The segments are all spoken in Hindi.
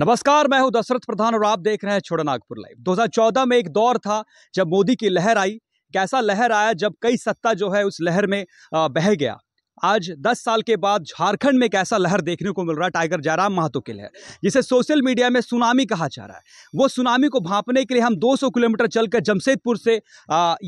नमस्कार मैं हूं दशरथ प्रधान और आप देख रहे हैं छोड़ा नागपुर लाइव 2014 में एक दौर था जब मोदी की लहर आई कैसा लहर आया जब कई सत्ता जो है उस लहर में बह गया आज 10 साल के बाद झारखंड में कैसा लहर देखने को मिल रहा है टाइगर जयराम महतो की लहर जिसे सोशल मीडिया में सुनामी कहा जा रहा है वो सुनामी को भांपने के लिए हम 200 किलोमीटर चलकर जमशेदपुर से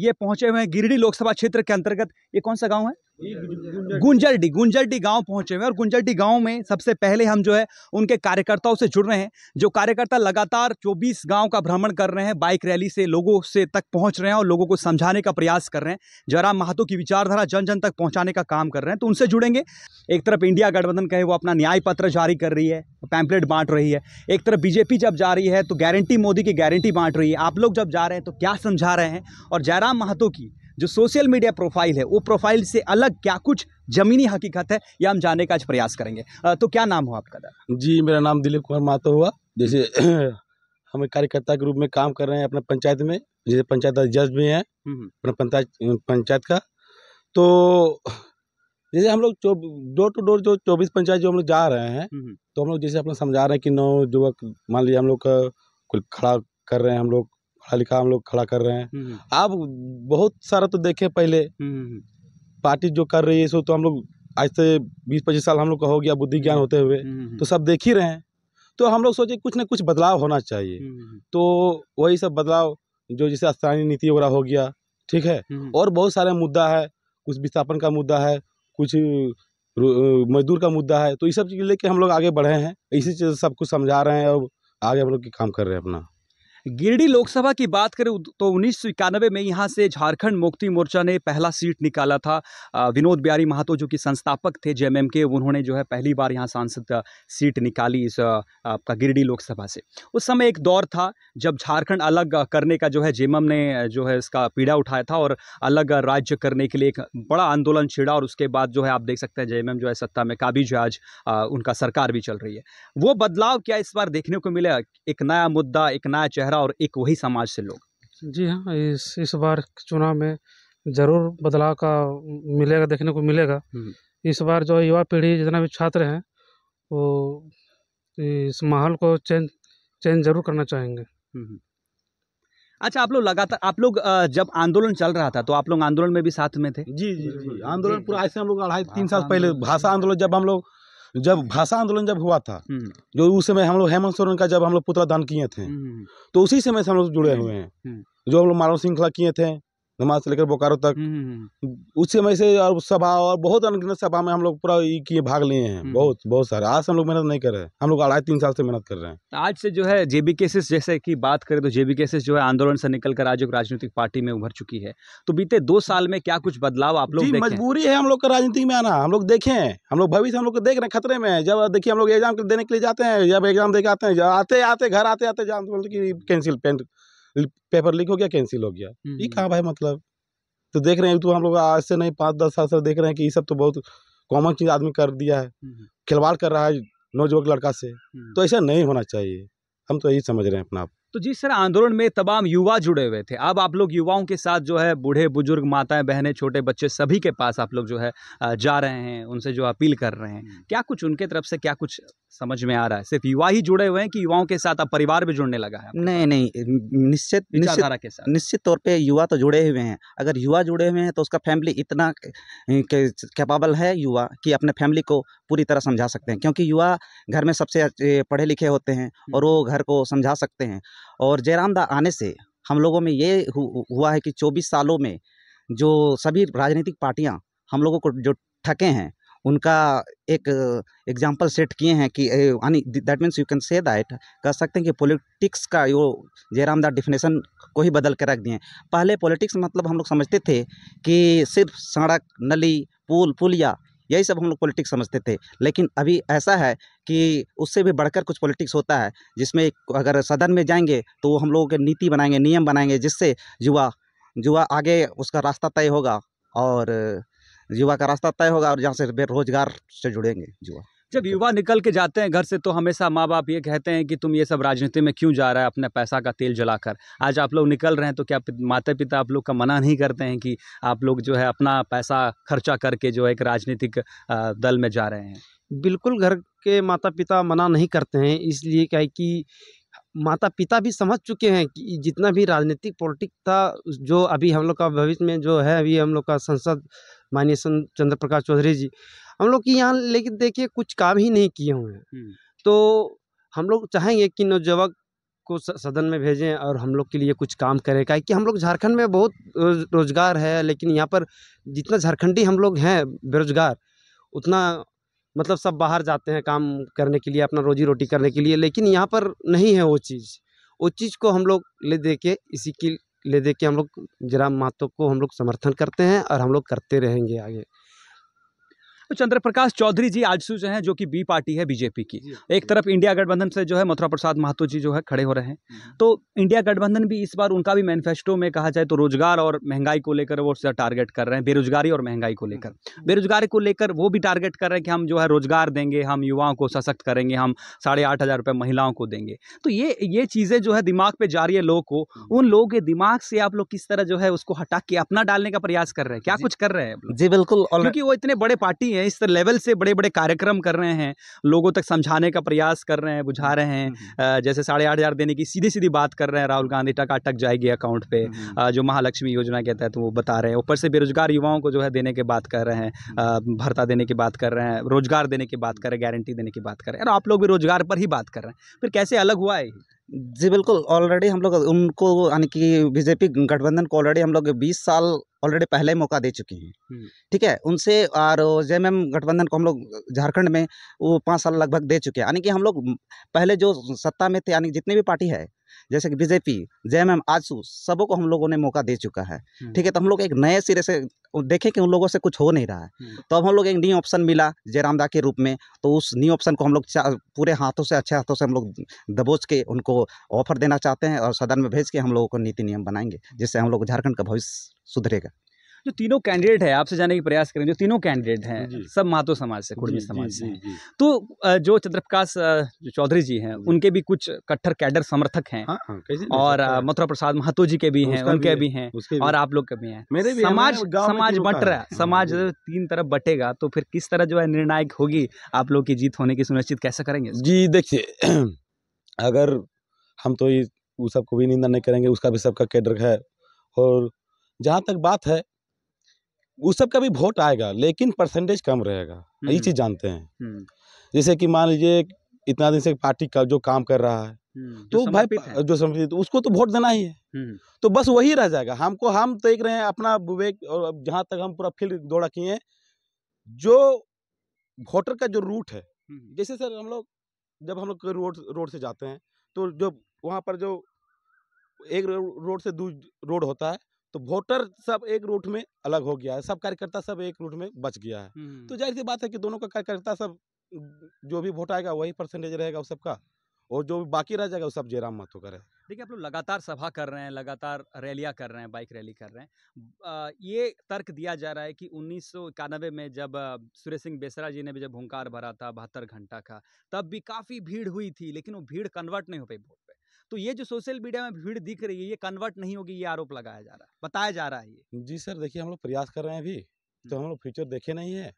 ये पहुंचे हुए हैं गिरिडीह लोकसभा क्षेत्र के अंतर्गत ये कौन सा गाँव है गुंजलडी गुंजलडी गांव पहुंचे हुए हैं और गुंजलडी गांव में सबसे पहले हम जो है उनके कार्यकर्ताओं से जुड़ रहे हैं जो कार्यकर्ता लगातार 24 गांव का भ्रमण कर रहे हैं बाइक रैली से लोगों से तक पहुंच रहे हैं और लोगों को समझाने का प्रयास कर रहे हैं जयराम महतो की विचारधारा जन जन तक पहुँचाने का काम कर रहे हैं तो उनसे जुड़ेंगे एक तरफ इंडिया गठबंधन कहे वो अपना न्याय पत्र जारी कर रही है पैम्पलेट बांट रही है एक तरफ बीजेपी जब जा रही है तो गारंटी मोदी की गारंटी बांट रही है आप लोग जब जा रहे हैं तो क्या समझा रहे हैं और जयराम महतो की जो सोशल मीडिया प्रोफाइल है वो प्रोफाइल से अलग क्या कुछ ज़मीनी हकीकत है ये हम जानने का आज प्रयास करेंगे तो क्या नाम हो आपका दा? जी मेरा नाम दिलीप कुमार मातो हुआ जैसे हम कार्यकर्ता के रूप में काम कर रहे हैं अपने पंचायत में जैसे पंचायत जज भी हैं हम्म, हम्म। अपना पंचायत पंचायत का तो जैसे हम लोग डोर टू डोर जो चौबीस पंचायत जो हम लोग जा रहे हैं हम्म, तो हम लोग जैसे अपना समझा रहे हैं कि नौ युवक मान लीजिए हम लोग का खड़ा कर रहे हैं हम लोग पढ़ा लिखा हम लोग खड़ा कर रहे हैं हम्म, हम्म। आप बहुत सारा तो देखे पहले हम्म, पार्टी जो कर रही है सो तो हम लोग आज से बीस पच्चीस साल हम लोग का हो गया बुद्धि ज्ञान होते हुए तो सब देख ही रहे हैं तो हम लोग सोचे कुछ ना कुछ बदलाव होना चाहिए तो वही सब बदलाव जो जैसे स्थानीय नीति वगैरह हो गया ठीक है और बहुत सारे मुद्दा है कुछ विस्थापन का मुद्दा है कुछ मजदूर का मुद्दा है तो ये सब चीज़ लेके हम लोग आगे बढ़े हैं इसी चीज़ सब कुछ समझा रहे हैं और आगे हम लोग काम कर रहे हैं अपना गिरडी लोकसभा की बात करें तो उन्नीस में यहाँ से झारखंड मुक्ति मोर्चा ने पहला सीट निकाला था विनोद बिहारी महातो जो कि संस्थापक थे जेएमएम के उन्होंने जो है पहली बार यहाँ सांसद सीट निकाली इस आपका गिरडी लोकसभा से उस समय एक दौर था जब झारखंड अलग करने का जो है जेएमएम ने जो है इसका पीड़ा उठाया था और अलग राज्य करने के लिए एक बड़ा आंदोलन छिड़ा और उसके बाद जो है आप देख सकते हैं जेएमएम जो है सत्ता में काबिज है आज उनका सरकार भी चल रही है वो बदलाव क्या इस बार देखने को मिला एक नया मुद्दा एक नया चेहरा चेहरा और एक वही समाज से लोग जी हाँ इस इस बार चुनाव में ज़रूर बदलाव का मिलेगा देखने को मिलेगा हम्म। इस बार जो युवा पीढ़ी जितना भी छात्र हैं वो इस माहौल को चेंज चेंज ज़रूर करना चाहेंगे हम्म, हम्म। अच्छा आप लोग लगातार आप लोग जब आंदोलन चल रहा था तो आप लोग आंदोलन में भी साथ में थे जी जी जी आंदोलन पूरा ऐसे हम लोग अढ़ाई हाँ, तीन साल हाँ, पहले भाषा आंदोलन जब हम लोग जब भाषा आंदोलन जब हुआ था हम्म। जो उस समय हम लोग हेमंत सोरेन का जब हम लोग पुतला दान किए थे हम्म, हम्म। तो उसी समय से हम लोग जुड़े हुए हैं जो हम लोग मानव श्रृंखला किए थे धमाल से लेकर बोकारो तक हम्म, हम्म, हम्म। उस समय से और सभा और बहुत अनगिनत सभा में हम लोग पूरा किए भाग लिए हैं बहुत बहुत सारे आज से हम लोग मेहनत नहीं कर रहे हम लोग अढ़ाई तीन साल से मेहनत कर रहे हैं तो आज से जो है जेबी केसेस जैसे की बात करें तो जेबी केसेस जो है आंदोलन से निकल कर आज एक राजनीतिक पार्टी में उभर चुकी है तो बीते दो साल में क्या कुछ बदलाव आप लोग मजबूरी है हम लोग का राजनीति में आना हम लोग देखे हम लोग भविष्य हम लोग को देख रहे हैं खतरे में जब देखिए हम लोग एग्जाम देने के लिए जाते हैं जब एग्जाम देकर आते हैं आते आते घर आते आते कैंसिल पेंट पेपर लीक हो गया कैंसिल हो गया हम्म, ये हम्म। कहाँ भाई मतलब तो देख रहे हैं तो हम लोग आज से नहीं पाँच दस साल से देख रहे हैं कि ये सब तो बहुत कॉमन चीज़ आदमी कर दिया है हम्म, खिलवाड़ कर रहा है नौजवान लड़का से तो ऐसा नहीं होना चाहिए हम तो यही समझ रहे हैं अपना आप तो जिस तरह आंदोलन में तमाम युवा जुड़े हुए थे अब आप लोग युवाओं के साथ जो है बूढ़े बुजुर्ग माताएं बहनें छोटे बच्चे सभी के पास आप लोग जो है जा रहे हैं उनसे जो अपील कर रहे हैं हम्म। क्या कुछ उनके तरफ से क्या कुछ समझ में आ रहा है सिर्फ युवा ही जुड़े हुए हैं कि युवाओं के साथ अब परिवार भी जुड़ने लगा है नहीं नहीं निश्चित निश्चित के साथ निश्चित तौर पर युवा तो जुड़े हुए हैं अगर युवा जुड़े हुए हैं तो उसका फैमिली इतना कैपेबल है युवा कि अपने फैमिली को पूरी तरह समझा सकते हैं क्योंकि युवा घर में सबसे पढ़े लिखे होते हैं और हम्म। वो घर को समझा सकते हैं और जयराम दा आने से हम लोगों में ये हुआ है कि चौबीस सालों में जो सभी राजनीतिक पार्टियाँ हम लोगों को जो ठके हैं उनका एक एग्जाम्पल सेट किए हैं कि यानी that means you can say that कह सकते हैं कि पॉलिटिक्स का यो जयराम दा डिफिनेशन को ही बदल के रख दिए पहले पॉलिटिक्स मतलब हम लोग समझते थे कि सिर्फ सड़क नली पुल पुलिया यही सब हम लोग पॉलिटिक्स समझते थे लेकिन अभी ऐसा है कि उससे भी बढ़कर कुछ पॉलिटिक्स होता है जिसमें अगर सदन में जाएंगे तो वो हम लोगों के नीति बनाएंगे नियम बनाएंगे जिससे युवा युवा आगे उसका रास्ता तय होगा और युवा का रास्ता तय होगा और जहाँ से बेरोजगार से जुड़ेंगे युवा जब युवा निकल के जाते हैं घर से तो हमेशा माँ बाप ये कहते हैं कि तुम ये सब राजनीति में क्यों जा रहा है अपने पैसा का तेल जलाकर आज आप लोग निकल रहे हैं तो क्या माता पिता आप लोग का मना नहीं करते हैं कि आप लोग जो है अपना पैसा खर्चा करके जो है एक राजनीतिक दल में जा रहे हैं बिल्कुल घर के माता पिता मना नहीं करते हैं इसलिए क्या है कि माता पिता भी समझ चुके हैं कि जितना भी राजनीतिक पॉलिटिक था जो अभी हम लोग का भविष्य में जो है अभी हम लोग का संसद माननीय चंद्र प्रकाश चौधरी जी हम लोग की यहाँ लेकिन देखिए कुछ काम ही नहीं किए हुए हैं तो हम लोग चाहेंगे कि नौजवान को सदन में भेजें और हम लोग के लिए कुछ काम करें क्या कि हम लोग झारखंड में बहुत रोजगार है लेकिन यहाँ पर जितना झारखंडी हम लोग हैं बेरोजगार उतना मतलब सब बाहर जाते हैं काम करने के लिए अपना रोजी रोटी करने के लिए लेकिन यहाँ पर नहीं है वो चीज़ वो चीज़ को हम लोग ले दे के इसी की ले दे के हम लोग जरा मातों को हम लोग समर्थन करते हैं और हम लोग करते रहेंगे आगे तो चंद्र प्रकाश चौधरी जी आजसू जो है जो कि बी पार्टी है बीजेपी की हाँ। एक तरफ इंडिया गठबंधन से जो है मथुरा प्रसाद महतो जी जो है खड़े हो रहे हैं हम्म, हाँ। तो इंडिया गठबंधन भी इस बार उनका भी मैनिफेस्टो में कहा जाए तो रोजगार और महंगाई को लेकर वो टारगेट कर रहे हैं बेरोजगारी और महंगाई को लेकर हम्म। बेरोजगारी को लेकर वो भी टारगेट कर रहे हैं कि हम जो है रोजगार देंगे हम युवाओं को सशक्त करेंगे हम साढ़े आठ हज़ार रुपये महिलाओं को देंगे तो ये ये चीज़ें जो है दिमाग पे जा रही है लोगों को हम्म। उन लोगों के दिमाग से आप लोग किस तरह जो है उसको हटा के अपना डालने का प्रयास कर रहे हैं क्या कुछ कर रहे हैं जी बिल्कुल क्योंकि वो इतने बड़े पार्टी है हैं इस लेवल से बड़े बड़े कार्यक्रम कर रहे हैं लोगों तक समझाने का प्रयास कर रहे हैं बुझा रहे हैं हम्म, हम्म। जैसे साढ़े आठ हज़ार देने की सीधी सीधी बात कर रहे हैं राहुल गांधी टका टक जाएगी अकाउंट पे हम्म, जो महालक्ष्मी योजना के तहत वो बता रहे हैं ऊपर से बेरोजगार युवाओं को जो है देने की बात कर रहे हैं भर्ता देने की बात कर रहे हैं रोजगार देने की बात कर रहे हैं गारंटी देने की बात कर रहे हैं और आप लोग भी रोजगार पर ही बात कर रहे हैं फिर कैसे अलग हुआ है जी बिल्कुल ऑलरेडी हम लोग उनको यानी कि बीजेपी गठबंधन को ऑलरेडी हम लोग 20 साल ऑलरेडी पहले ही मौका दे चुके हैं हम्म। ठीक है उनसे और जे एम गठबंधन को हम लोग झारखंड में वो पाँच साल लगभग दे चुके हैं यानी कि हम लोग पहले जो सत्ता में थे यानी जितनी भी पार्टी है जैसे कि बीजेपी जे एम आजसू सबों को हम लोगों ने मौका दे चुका है हम्म। ठीक है तो हम लोग एक नए सिरे से देखें कि उन लोगों से कुछ हो नहीं रहा है हम्म। तो अब हम लोग एक न्यू ऑप्शन मिला जयरामदा के रूप में तो उस न्यू ऑप्शन को हम लोग पूरे हाथों से अच्छे हाथों से हम लोग दबोच के उनको ऑफर देना चाहते हैं और सदन में भेज के हम लोगों को नीति नियम बनाएंगे जिससे हम लोग झारखंड का भविष्य सुधरेगा जो तीनों कैंडिडेट है आपसे जाने की प्रयास करें जो तीनों कैंडिडेट हैं सब मातो समाज से कुर्मी समाज से तो जो चंद्रप्रकाश चौधरी जी हैं उनके भी कुछ कट्टर कैडर समर्थक हैं हाँ, हाँ, और मथुरा प्रसाद महतो जी के भी हैं उनके भी हैं और आप लोग के भी हैं समाज समाज बट रहा है हाँ, समाज तीन तरफ बटेगा तो फिर किस तरह जो है निर्णायक होगी आप लोग की जीत होने की सुनिश्चित कैसे करेंगे जी देखिए अगर हम तो उस सबको भी निंदा नहीं करेंगे उसका भी सबका कैडर है और जहाँ तक बात है उस सब का भी वोट आएगा लेकिन परसेंटेज कम रहेगा यही हम्म। चीज़ जानते हैं हम्म। जैसे कि मान लीजिए इतना दिन से पार्टी का जो काम कर रहा है हम्म, तो भाई जो समर्पित उसको तो वोट देना ही है तो बस वही रह जाएगा हमको हम देख रहे हैं अपना विवेक और जहाँ तक हम पूरा फील्ड दौड़ा किए हैं जो वोटर का जो रूट है जैसे सर हम लोग जब हम लोग रोड रोड से जाते हैं तो जो वहाँ पर जो एक रोड से दूर रोड होता है तो वोटर सब एक रूट में अलग हो गया है सब कार्यकर्ता सब एक रूट में बच गया है तो हम्म। जाहिर सी बात है कि दोनों का कार्यकर्ता सब जो भी वोट आएगा वही परसेंटेज रहेगा उस सबका और जो भी बाकी रह जाएगा वो सब जयराम महतो का रहेगा देखिए आप लोग लगातार सभा कर रहे हैं लगातार रैलियाँ कर रहे हैं बाइक रैली कर रहे हैं आ, ये तर्क दिया जा रहा है कि उन्नीस में जब सुरेश सिंह बेसरा जी ने भी जब हुंकार भरा था बहत्तर घंटा का तब भी काफ़ी भीड़ हुई थी लेकिन वो भीड़ कन्वर्ट नहीं हो पाई वोट पर तो ये जो सोशल मीडिया में भीड़ दिख रही है ये कन्वर्ट नहीं होगी ये आरोप लगाया जा रहा है बताया जा रहा है ये जी सर देखिए हम लोग प्रयास कर रहे हैं अभी तो हम्म। हम लोग फ्यूचर देखे नहीं है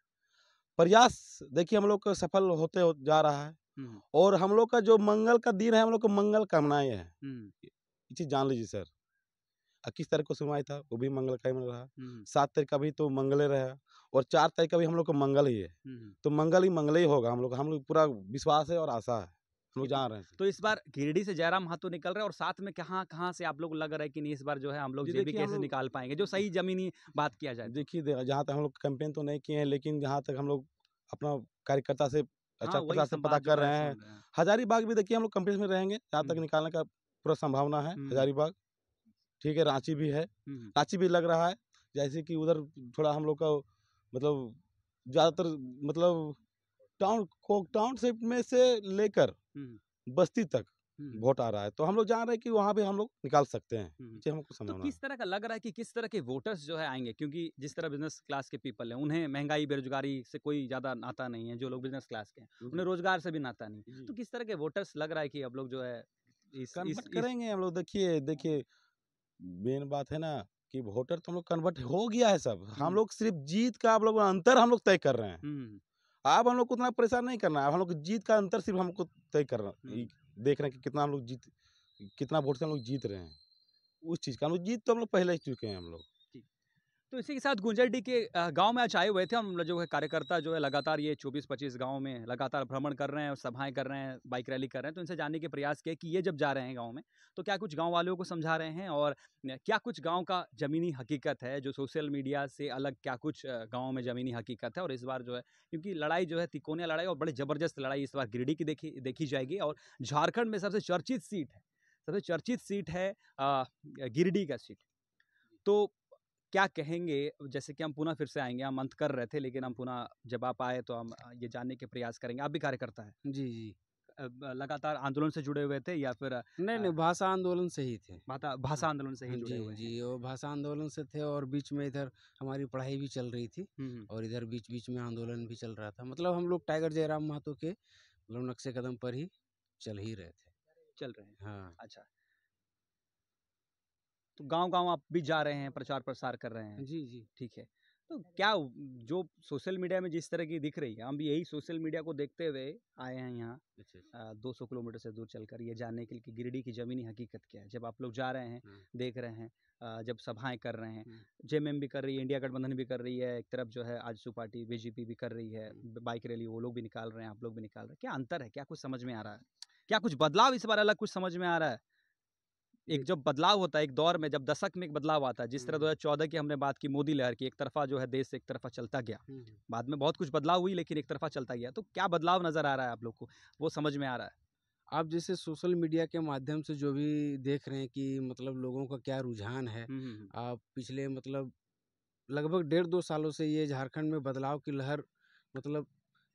प्रयास देखिए हम लोग सफल होते हो जा रहा है हम्म। और हम लोग का जो मंगल का दिन है हम लोग को मंगल कामनाएं है हम्म। ये चीज जान लीजिए सर इक्कीस तारीख को सुनवाई था वो भी मंगल का ही रहा सात तारीख का भी तो मंगल रहा और चार तारीख का भी हम लोग को मंगल ही है तो मंगल ही मंगल ही होगा हम लोग हम लोग पूरा विश्वास है और आशा है लोग जा रहे हैं तो इस बार गिरडी से जयराम हाथों निकल रहे हैं और साथ में कहाँ कहाँ से आप लोग लग रहे हैं कि नहीं इस बार जो है हम लोग जेबी कैसे निकाल पाएंगे जो सही जमीनी बात किया जाए देखिए जहाँ तक हम लोग कैंपेन तो नहीं किए हैं लेकिन जहाँ तक हम लोग अपना कार्यकर्ता से अच्छा हाँ, से पता कर रहे हैं हजारीबाग भी देखिए हम लोग कंपनी में रहेंगे जहाँ तक हम्म। निकालने का पूरा संभावना है हम्म। हजारीबाग ठीक है रांची भी है हम्म। रांची भी लग रहा है जैसे कि उधर थोड़ा हम लोग का मतलब ज़्यादातर मतलब टाउन कोक टाउन से में से लेकर बस्ती तक वोट आ रहा है तो हम लोग जान रहे हैं कि वहाँ भी हम लोग निकाल सकते हैं जी हमको तो किस तरह का लग रहा है कि किस तरह के वोटर्स जो है आएंगे क्योंकि जिस तरह बिजनेस क्लास के पीपल हैं उन्हें महंगाई बेरोजगारी से कोई ज़्यादा नाता नहीं है जो लोग बिजनेस क्लास के हैं उन्हें रोजगार से भी नाता नहीं तो किस तरह के वोटर्स लग रहा है कि अब लोग जो है करेंगे हम लोग देखिए देखिए मेन बात है ना कि वोटर तो हम लोग कन्वर्ट हो गया है सब हम लोग सिर्फ जीत का आप लोग अंतर हम लोग तय कर रहे हैं अब हम लोग को उतना परेशान नहीं करना अब हम लोग जीत का अंतर सिर्फ हमको तय करना देख रहे हैं कि कितना हम लोग जीत कितना वोट से हम लोग जीत रहे हैं उस चीज़ का हम लोग जीत तो हम लोग पहले ही चुके हैं हम लोग तो इसी के साथ गुंजरडी के गांव में आज आए हुए थे हम जो है कार्यकर्ता जो है लगातार ये 24-25 गांव में लगातार भ्रमण कर रहे हैं और सभाएं कर रहे हैं बाइक रैली कर रहे हैं तो इनसे जानने के प्रयास किए कि ये जब जा रहे हैं गांव में तो क्या कुछ गांव वालों को समझा रहे हैं और क्या कुछ गाँव का ज़मीनी हकीकत है जो सोशल मीडिया से अलग क्या कुछ गाँव में ज़मीनी हकीकत है और इस बार जो है क्योंकि लड़ाई जो है तिकोनिया लड़ाई और बड़ी ज़बरदस्त लड़ाई इस बार गिरडी की देखी देखी जाएगी और झारखंड में सबसे चर्चित सीट है सबसे चर्चित सीट है गिरडी का सीट तो क्या कहेंगे जैसे कि हम पुनः फिर से आएंगे हम अंत कर रहे थे लेकिन हम पुनः जब आप आए तो हम ये जानने के प्रयास करेंगे आप भी कार्यकर्ता हैं जी जी लगातार आंदोलन से जुड़े हुए थे या फिर नहीं नहीं भाषा आंदोलन से ही थे भाषा हाँ। आंदोलन से ही हाँ जुड़े हुए जी और भाषा आंदोलन से थे और बीच में इधर हमारी पढ़ाई भी चल रही थी और इधर बीच बीच में आंदोलन भी चल रहा था मतलब हम लोग टाइगर जयराम महतो के मतलब नक्शे कदम पर ही चल ही रहे थे चल रहे हैं हाँ अच्छा तो गांव गांव आप भी जा रहे हैं प्रचार प्रसार कर रहे हैं जी जी ठीक है तो क्या जो सोशल मीडिया में जिस तरह की दिख रही है हम भी यही सोशल मीडिया को देखते हुए आए हैं यहाँ अच्छा, अच्छा। दो सौ किलोमीटर से दूर चलकर ये जानने के लिए कि गिरडी की ज़मीनी हकीकत क्या है जब आप लोग जा रहे हैं देख रहे हैं जब सभाएं कर रहे हैं जेएमएम भी कर रही है इंडिया गठबंधन भी कर रही है एक तरफ जो है आजसू पार्टी बीजेपी भी कर रही है बाइक रैली वो लोग भी निकाल रहे हैं आप लोग भी निकाल रहे हैं क्या अंतर है क्या कुछ समझ में आ रहा है क्या कुछ बदलाव इस बार अलग कुछ समझ में आ रहा है एक जब बदलाव होता है एक दौर में जब दशक में एक बदलाव आता है जिस तरह दो हज़ार चौदह की हमने बात की मोदी लहर की एक तरफा जो है देश एक तरफा चलता गया बाद में बहुत कुछ बदलाव हुई लेकिन एक तरफा चलता गया तो क्या बदलाव नज़र आ रहा है आप लोग को वो समझ में आ रहा है आप जैसे सोशल मीडिया के माध्यम से जो भी देख रहे हैं कि मतलब लोगों का क्या रुझान है आप पिछले मतलब लगभग डेढ़ दो सालों से ये झारखंड में बदलाव की लहर मतलब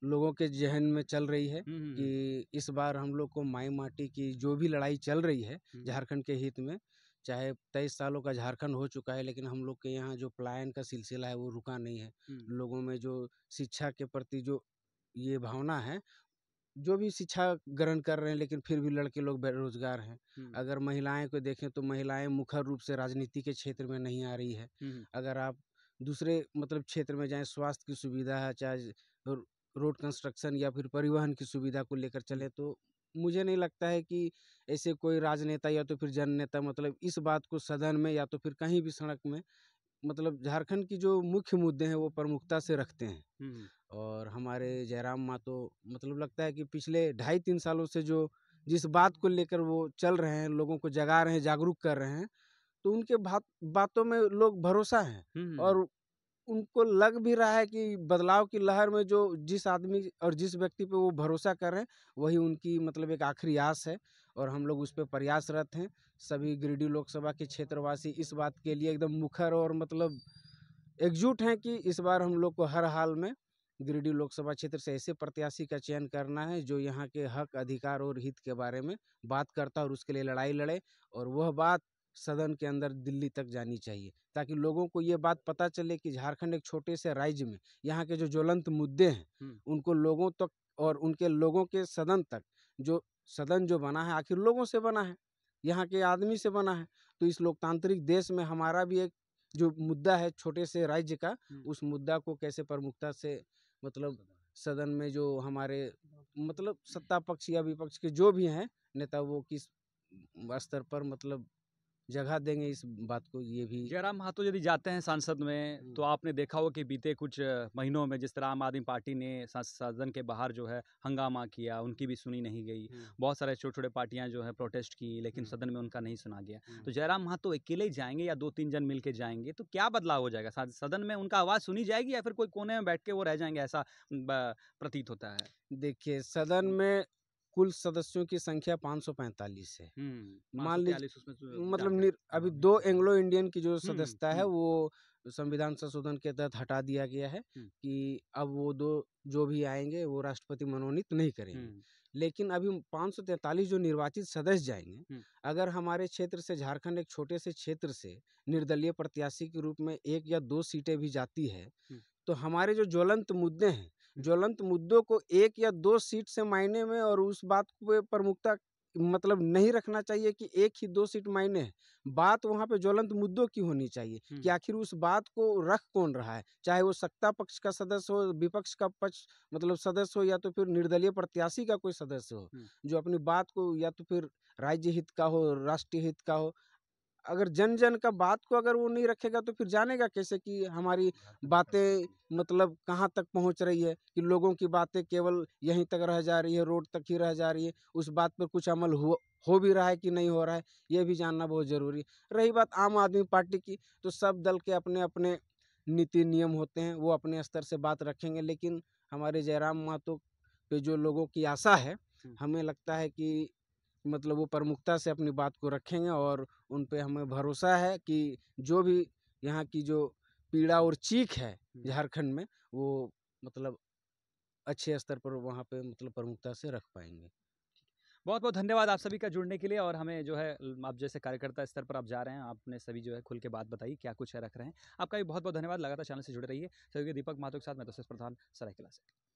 लोगों के जहन में चल रही है कि इस बार हम लोग को माई माटी की जो भी लड़ाई चल रही है झारखंड के हित में चाहे तेईस सालों का झारखंड हो चुका है लेकिन हम लोग के यहाँ जो पलायन का सिलसिला है वो रुका नहीं है लोगों में जो शिक्षा के प्रति जो ये भावना है जो भी शिक्षा ग्रहण कर रहे हैं लेकिन फिर भी लड़के लोग बेरोजगार हैं अगर महिलाएं को देखें तो महिलाएं मुखर रूप से राजनीति के क्षेत्र में नहीं आ रही है अगर आप दूसरे मतलब क्षेत्र में जाएं स्वास्थ्य की सुविधा है चाहे रोड कंस्ट्रक्शन या फिर परिवहन की सुविधा को लेकर चलें तो मुझे नहीं लगता है कि ऐसे कोई राजनेता या तो फिर जन नेता मतलब इस बात को सदन में या तो फिर कहीं भी सड़क में मतलब झारखंड की जो मुख्य मुद्दे हैं वो प्रमुखता से रखते हैं और हमारे जयराम माँ तो मतलब लगता है कि पिछले ढाई तीन सालों से जो जिस बात को लेकर वो चल रहे हैं लोगों को जगा रहे हैं जागरूक कर रहे हैं तो उनके बात बातों में लोग भरोसा है और उनको लग भी रहा है कि बदलाव की लहर में जो जिस आदमी और जिस व्यक्ति पे वो भरोसा कर रहे हैं वही उनकी मतलब एक आखिरी आस है और हम लोग उस पर प्रयासरत हैं सभी गिरिडीह लोकसभा के क्षेत्रवासी इस बात के लिए एकदम मुखर और मतलब एकजुट हैं कि इस बार हम लोग को हर हाल में गिरिडीह लोकसभा क्षेत्र से ऐसे प्रत्याशी का चयन करना है जो यहाँ के हक अधिकार और हित के बारे में बात करता और उसके लिए लड़ाई लड़े और वह बात सदन के अंदर दिल्ली तक जानी चाहिए ताकि लोगों को ये बात पता चले कि झारखंड एक छोटे से राज्य में यहाँ के जो ज्वलंत मुद्दे हैं उनको लोगों तक और उनके लोगों के सदन तक जो सदन जो बना है आखिर लोगों से बना है यहाँ के आदमी से बना है तो इस लोकतांत्रिक देश में हमारा भी एक जो मुद्दा है छोटे से राज्य का उस मुद्दा को कैसे प्रमुखता से मतलब सदन में जो हमारे मतलब सत्ता पक्ष या विपक्ष के जो भी हैं नेता वो किस स्तर पर मतलब जगह देंगे इस बात को ये भी जयराम महातो यदि जाते हैं सांसद में तो हम्म। आपने देखा हो कि बीते कुछ महीनों में जिस तरह आम आदमी पार्टी ने सदन के बाहर जो है हंगामा किया उनकी भी सुनी नहीं गई हम्म। बहुत सारे छोटे छोटे पार्टियां जो है प्रोटेस्ट की लेकिन हम्म। सदन में उनका नहीं सुना गया तो जयराम महातो अकेले जाएंगे या दो तीन जन मिल जाएंगे तो क्या बदलाव हो जाएगा सदन में उनका आवाज़ सुनी जाएगी या फिर कोई कोने में बैठ के वो रह जाएंगे ऐसा प्रतीत होता है देखिए सदन में कुल सदस्यों की संख्या 545 है मान लीजिए मतलब निर, हाँ, अभी हाँ, दो हाँ। एंग्लो इंडियन की जो सदस्यता है वो संविधान संशोधन के तहत हटा दिया गया है कि अब वो दो जो भी आएंगे वो राष्ट्रपति मनोनीत नहीं करेंगे लेकिन अभी पाँच जो निर्वाचित सदस्य जाएंगे अगर हमारे क्षेत्र से झारखंड एक छोटे से क्षेत्र से निर्दलीय प्रत्याशी के रूप में एक या दो सीटें भी जाती है तो हमारे जो ज्वलंत मुद्दे हैं ज्वलंत मुद्दों को एक या दो सीट से मायने में और उस बात पे प्रमुखता मतलब नहीं रखना चाहिए कि एक ही दो सीट मायने है बात वहाँ पे ज्वलंत मुद्दों की होनी चाहिए कि आखिर उस बात को रख कौन रहा है चाहे वो सत्ता पक्ष का सदस्य हो विपक्ष का पक्ष मतलब सदस्य हो या तो फिर निर्दलीय प्रत्याशी का कोई सदस्य हो जो अपनी बात को या तो फिर राज्य हित का हो राष्ट्रीय हित का हो अगर जन जन का बात को अगर वो नहीं रखेगा तो फिर जानेगा कैसे कि हमारी बातें मतलब कहाँ तक पहुँच रही है कि लोगों की बातें केवल यहीं तक रह जा रही है रोड तक ही रह जा रही है उस बात पर कुछ अमल हो हो भी रहा है कि नहीं हो रहा है ये भी जानना बहुत ज़रूरी है रही बात आम आदमी पार्टी की तो सब दल के अपने अपने नीति नियम होते हैं वो अपने स्तर से बात रखेंगे लेकिन हमारे जयराम मातो पे जो लोगों की आशा है हमें लगता है कि मतलब वो प्रमुखता से अपनी बात को रखेंगे और उन पर हमें भरोसा है कि जो भी यहाँ की जो पीड़ा और चीख है झारखंड में वो मतलब अच्छे स्तर पर वहाँ पे मतलब प्रमुखता से रख पाएंगे बहुत बहुत धन्यवाद आप सभी का जुड़ने के लिए और हमें जो है आप जैसे कार्यकर्ता स्तर पर आप जा रहे हैं आपने सभी जो है खुल के बात बताई क्या कुछ है रख रहे हैं आपका भी बहुत बहुत धन्यवाद लगातार चैनल से जुड़े रहिए सभी दीपक माथो के साथ मैं तो प्रधान सरायकला से